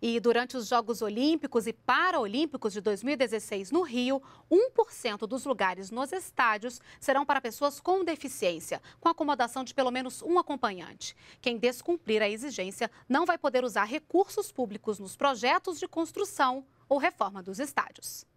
E durante os Jogos Olímpicos e Paralímpicos de 2016 no Rio, 1% dos lugares nos estádios serão para pessoas com deficiência, com acomodação de pelo menos um acompanhante. Quem descumprir a exigência não vai poder usar recursos públicos nos projetos de construção ou reforma dos estádios.